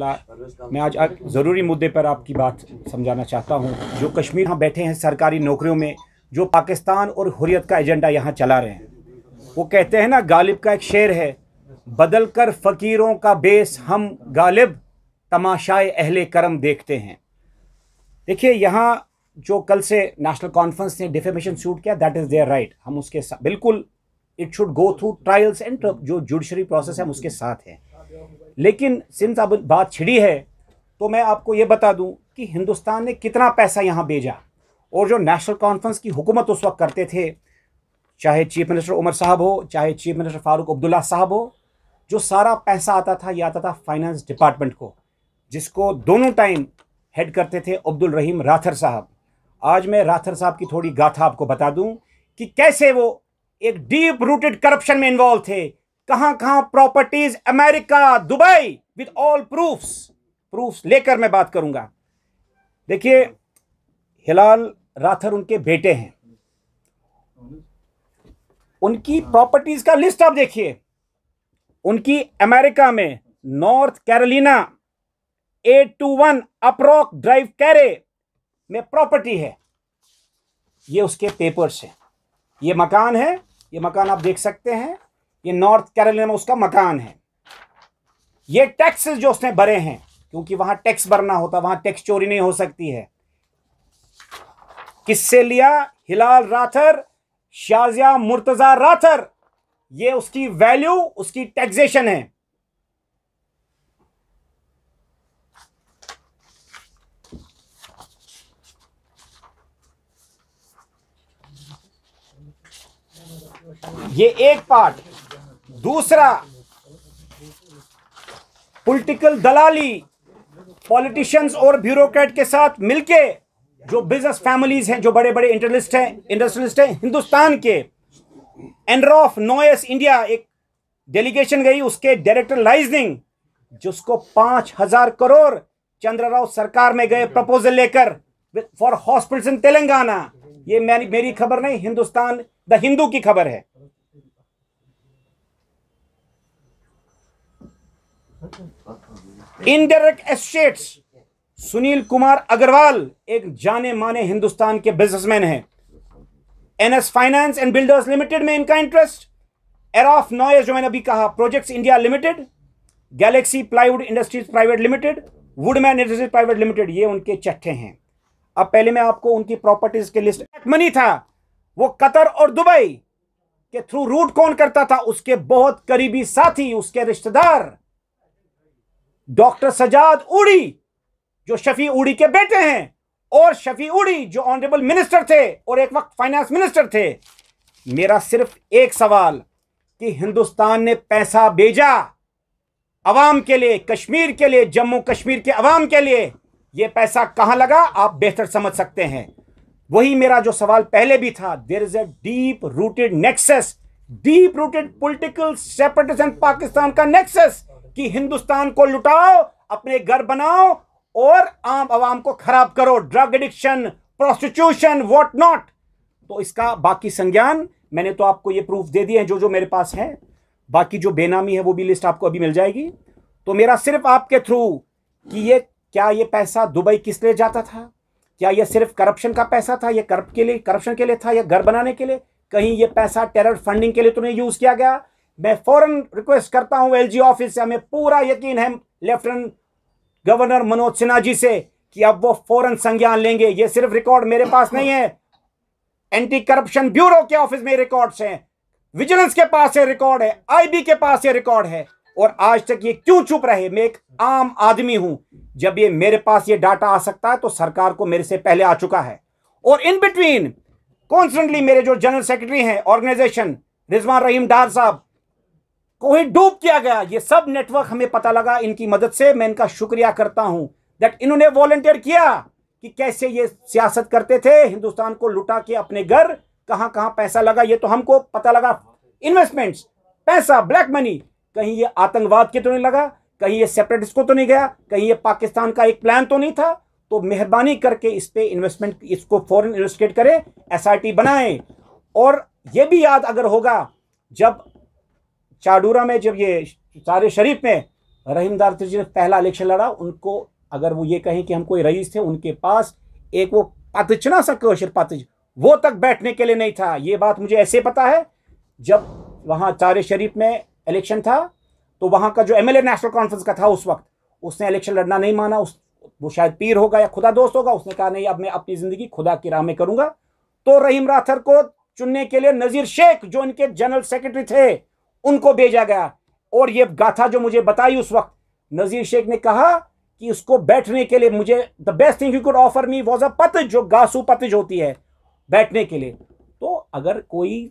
मैं आज ज़रूरी मुद्दे पर आपकी बात समझाना चाहता हूँ जो कश्मीर यहाँ बैठे हैं सरकारी नौकरियों में जो पाकिस्तान और हुरियत का एजेंडा यहाँ चला रहे हैं वो कहते हैं ना गालिब का एक शेर है बदल कर फ़कीरों का बेस हम गालिब तमाशाए अहले करम देखते हैं देखिए यहाँ जो कल से नेशनल कॉन्फ्रेंस ने डिफेमेशन शूट किया दैट इज़ देयर राइट हम उसके साथ बिल्कुल it should go through trials and जो जुडिशरी प्रोसेस है हम उसके साथ हैं लेकिन सिंस अब बात छिड़ी है तो मैं आपको ये बता दूं कि हिंदुस्तान ने कितना पैसा यहाँ भेजा और जो नेशनल कॉन्फ्रेंस की हुकूमत उस वक्त करते थे चाहे चीफ मिनिस्टर उमर साहब हो चाहे चीफ मिनिस्टर फारूक अब्दुल्ला साहब हो जो सारा पैसा आता था ये आता था फाइनेंस डिपार्टमेंट को जिसको दोनों टाइम हेड करते थे अब्दुल रहीम राथर साहब आज मैं राथर साहब की थोड़ी गाथा आपको बता दूं कि कैसे वो एक डीप रूटेड करप्शन में इन्वॉल्व थे कहां कहां properties America Dubai with all proofs proofs लेकर मैं बात करूंगा देखिए हिलाल राथर उनके बेटे हैं उनकी प्रॉपर्टीज का लिस्ट आप देखिए उनकी अमेरिका में North Carolina at two one अप्रॉक ड्राइव कैरे में प्रॉपर्टी है ये उसके पेपर्स हैं ये मकान है ये मकान आप देख सकते हैं ये नॉर्थ कैरोलिना में उसका मकान है ये टैक्सेस जो उसने भरे हैं क्योंकि वहां टैक्स भरना होता वहां टैक्स चोरी नहीं हो सकती है किससे लिया हिलाल राथर शाजिया मुर्तजा राथर ये उसकी वैल्यू उसकी टैक्सेशन है ये एक पार्ट दूसरा पॉलिटिकल दलाली पॉलिटिशियंस और ब्यूरोक्रेट के साथ मिलके जो बिजनेस फैमिलीज हैं जो बड़े बड़े इंटरलिस्ट हैं इंडस्ट्रियलिस्ट हैं हिंदुस्तान के एनरॉफ नोएस इंडिया एक डेलीगेशन गई उसके डायरेक्टर लाइजनिंग जिसको पांच हजार करोड़ चंद्र राव सरकार में गए प्रपोजल लेकर फॉर हॉस्पिटल इन तेलंगाना ये मेरी खबर नहीं हिंदुस्तान द हिंदू की खबर है इनडायरेक्ट एस्टेट्स सुनील कुमार अग्रवाल एक जाने माने हिंदुस्तान के बिजनेसमैन हैं NS finance and builders limited में इनका इंटरेस्ट एराफ नॉयज जो मैंने अभी कहा projects India limited Galaxy plywood industries private limited Woodman industries private limited ये उनके चट्ठे हैं अब पहले मैं आपको उनकी प्रॉपर्टीज के लिस्ट मनी था वो कतर और दुबई के थ्रू रूट कौन करता था उसके बहुत करीबी साथी उसके रिश्तेदार डॉक्टर सजाद उड़ी जो शफी उड़ी के बेटे हैं और शफी उड़ी जो ऑनरेबल मिनिस्टर थे और एक वक्त फाइनेंस मिनिस्टर थे मेरा सिर्फ एक सवाल कि हिंदुस्तान ने पैसा भेजा अवाम के लिए कश्मीर के लिए जम्मू कश्मीर के अवाम के लिए यह पैसा कहां लगा आप बेहतर समझ सकते हैं वही मेरा जो सवाल पहले भी था there is a deep rooted nexus deep rooted political separatist Pakistan का नेक्सेस कि हिंदुस्तान को लुटाओ अपने घर बनाओ और आम आवाम को खराब करो drug addiction prostitution what not तो इसका बाकी संज्ञान मैंने तो आपको ये प्रूफ दे दिए हैं जो जो मेरे पास है बाकी जो बेनामी है वो भी लिस्ट आपको अभी मिल जाएगी तो मेरा सिर्फ आपके थ्रू कि ये क्या ये पैसा दुबई किस लिए जाता था क्या ये सिर्फ करप्शन का पैसा था ये करप के लिए करप्शन के लिए था या घर बनाने के लिए कहीं ये पैसा टेरर फंडिंग के लिए तो नहीं यूज़ किया गया मैं फौरन रिक्वेस्ट करता हूं एलजी ऑफिस से हमें पूरा यकीन है लेफ्टिनेंट गवर्नर मनोज सिन्हा जी से कि अब वो फौरन संज्ञान लेंगे ये सिर्फ रिकॉर्ड मेरे पास नहीं है एंटी करप्शन ब्यूरो के ऑफिस में रिकॉर्ड है विजिलेंस के पास ये रिकॉर्ड है आईबी के पास ये रिकॉर्ड है और आज तक ये क्यों चुप रहे मैं एक आम आदमी हूं जब ये मेरे पास ये डाटा आ सकता है तो सरकार को मेरे से पहले आ चुका है और इन बिटवीन कॉन्स्टेंटली मेरे जो जनरल सेक्रेटरी हैं ऑर्गेनाइजेशन रिजवान रहीम डार साहब को ही डूब किया गया ये सब नेटवर्क हमें पता लगा इनकी मदद से मैं इनका शुक्रिया करता हूं दैट इन्होंने वॉलेंटियर किया कि कैसे ये सियासत करते थे हिंदुस्तान को लुटा के अपने घर कहां कहां पैसा लगा ये तो हमको पता लगा इन्वेस्टमेंट्स पैसा ब्लैक मनी कहीं ये आतंकवाद के तो नहीं लगा कहीं ये सेपरेट को तो नहीं गया कहीं ये पाकिस्तान का एक प्लान तो नहीं था तो मेहरबानी करके इस पर इन्वेस्टमेंट इसको फॉरन इन्वेस्टिगेट करें एस बनाएं और ये भी याद अगर होगा जब चाडूरा में जब ये सारे शरीफ में रहीमदार तिरजी ने पहला इलेक्शन लड़ा उनको अगर वो ये कहें कि हम कोई रईस थे उनके पास एक वो पतचना सा कौशर पातच वो तक बैठने के लिए नहीं था ये बात मुझे ऐसे पता है जब वहाँ चार शरीफ में इलेक्शन था तो वहाँ का जो एम नेशनल कॉन्फ्रेंस का था उस वक्त उसने इलेक्शन लड़ना नहीं माना उस वो शायद पीर होगा या खुदा दोस्त होगा उसने कहा नहीं अब मैं अपनी ज़िंदगी खुदा की राह में करूँगा तो रहीम राथर को चुनने के लिए नज़ीर शेख जो इनके जनरल सेक्रेटरी थे उनको भेजा गया और ये गाथा जो मुझे बताई उस वक्त नज़ीर शेख ने कहा कि उसको बैठने के लिए मुझे the best thing you could offer me was a पतज जो घासू पतज होती है बैठने के लिए तो अगर कोई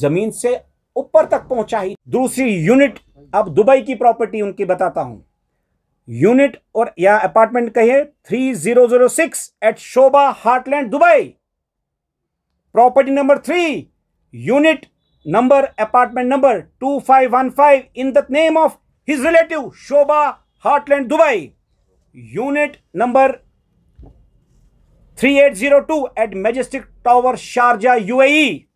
जमीन से ऊपर तक पहुंचा ही दूसरी यूनिट अब दुबई की प्रॉपर्टी उनकी बताता हूं यूनिट और या अपार्टमेंट कहिए 3006 at Sobha Heartland Dubai property number three unit number apartment number 2515 in the name of his relative Shoba Heartland Dubai unit number 3802 at Majestic Tower Sharjah UAE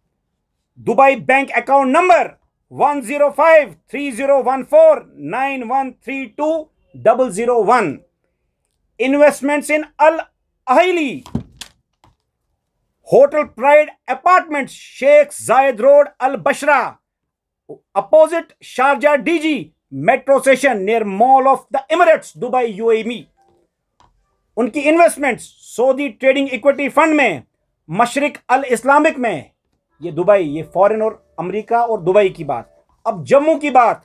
Dubai bank account number 105-3014-9132-001 investments in Al Ahili hotel Pride apartment Sheikh Zayed road Al बशरा opposite Sharjah DG metro station near mall of the Emirates Dubai UAE e. उनकी investments Saudi trading equity fund में Mashreq अल Islamic में ये Dubai ये foreign और America और Dubai की बात अब जम्मू की बात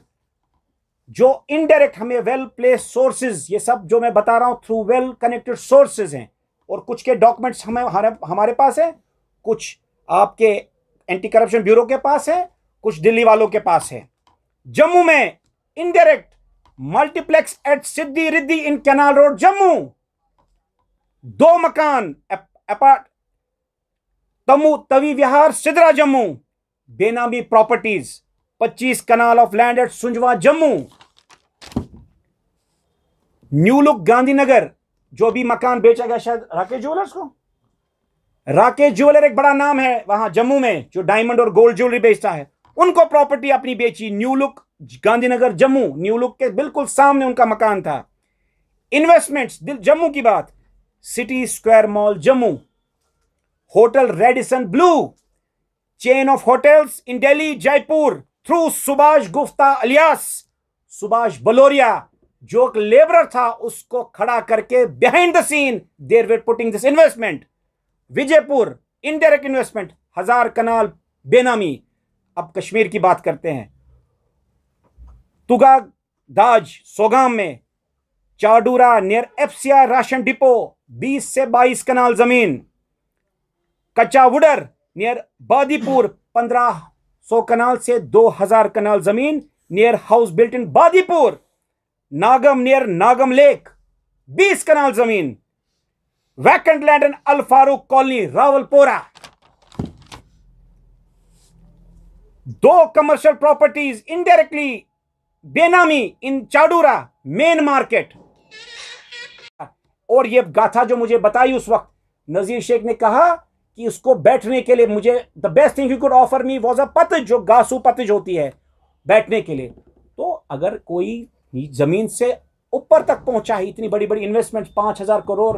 जो इनडायरेक्ट हमें वेल प्लेस सोर्सेज ये सब जो मैं बता रहा हूं थ्रू वेल कनेक्टेड सोर्सेज हैं और कुछ के डॉक्यूमेंट्स हमें हमारे हमारे पास है कुछ आपके एंटी करप्शन ब्यूरो के पास है कुछ दिल्ली वालों के पास है जम्मू में indirect multiplex at Siddhi Riddhi in canal road Jammu दो मकान अपार्ट तमु Tawi Vihar Sidhra Jammu benami properties 25 kanal of land at Sunjwan Jammu new look Gandhinagar जो भी मकान बेचा गया शायद राकेश ज्वेलर्स को राकेश ज्वेलर एक बड़ा नाम है वहां जम्मू में जो डायमंड और गोल्ड ज्वेलरी बेचता है उनको प्रॉपर्टी अपनी बेची new look Gandhinagar Jammu new look के बिल्कुल सामने उनका मकान था इन्वेस्टमेंट जम्मू की बात City Square mall Jammu hotel Radisson Blu chain of hotels in Delhi Jaipur through Subhash Gupta alias Subhash Baloria जो एक लेबर था उसको खड़ा करके behind the scene there were putting this investment Vijaypur indirect investment हजार कनाल बेनामी अब कश्मीर की बात करते हैं तुगा दाज सोगाम में Chadoora near FCR ration depot 20 से 22 कनाल जमीन वुडर नियर बादीपुर 1500 कनाल से 2000 कनाल जमीन near house built in Badipur Nagam near Nagam lake बीस कनाल जमीन vacant land and Al Farooq colony Rawalpora दो कमर्शियल प्रॉपर्टीज इनडायरेक्टली बेनामी इन चाडूरा मेन मार्केट और ये गाथा जो मुझे बताई उस वक्त नजीर शेख ने कहा कि उसको बैठने के लिए मुझे the best thing you could offer me was a पतज जो गासू पतज होती है बैठने के लिए तो अगर कोई जमीन से ऊपर तक पहुंचा है इतनी बड़ी बड़ी इन्वेस्टमेंट पांच हजार करोड़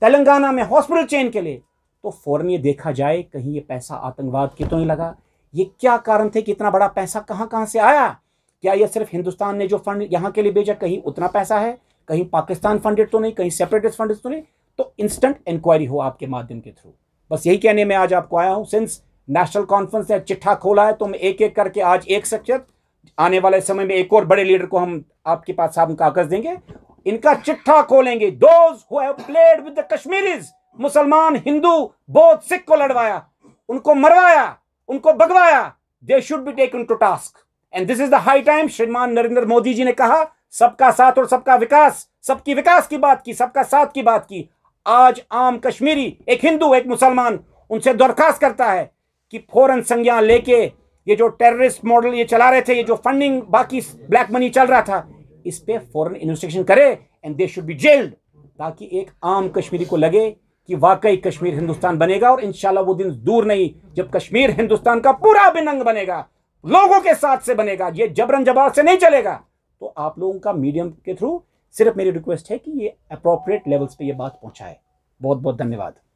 तेलंगाना में हॉस्पिटल चेन के लिए तो फौरन ये देखा जाए कहीं ये पैसा आतंकवाद के तो नहीं लगा ये क्या कारण थे कि इतना बड़ा पैसा कहाँ कहां से आया क्या ये सिर्फ हिंदुस्तान ने जो फंड यहां के लिए भेजा कहीं उतना पैसा है कहीं पाकिस्तान फंडेड तो नहीं कहीं सेपरेटिस्ट फंडेड तो नहीं तो इंस्टेंट इंक्वायरी हो आपके माध्यम के थ्रू बस यही कहने में आज आपको आया हूँ सिंस नेशनल कॉन्फ्रेंस ने चिट्ठा खोला है तो हम एक एक करके आज एक शख्सियत आने वाले समय में एक और बड़े लीडर को हम आपके पास साहब कागज देंगे इनका चिट्ठा खोलेंगे those played with the Kashmiris मुसलमान हिंदू बौद्ध सिख को लड़वाया उनको मरवाया उनको भगवाया they should be take to task and this is the high time श्रीमान नरेंद्र मोदी जी ने कहा सबका साथ और सबका विकास सबकी विकास की बात की सबका साथ की बात की आज आम कश्मीरी एक हिंदू एक मुसलमान उनसे दरखास्त करता है कि फौरन संज्ञान लेके ये जो टेररिस्ट मॉडल ये चला रहे थे ये जो फंडिंग बाकी ब्लैक मनी चल रहा था इस पर फॉरन इन्वेस्टिगेशन करे and they should be jailed ताकि एक आम कश्मीरी को लगे कि वाकई कश्मीर हिंदुस्तान बनेगा और इन वो दिन दूर नहीं जब कश्मीर हिंदुस्तान का पूरा बिनंग बनेगा लोगों के साथ से बनेगा ये जबरन जबार से नहीं चलेगा तो आप लोगों का मीडियम के थ्रू सिर्फ मेरी रिक्वेस्ट है कि ये अप्रोप्रिएट लेवल्स पे ये बात पहुंचाए बहुत बहुत धन्यवाद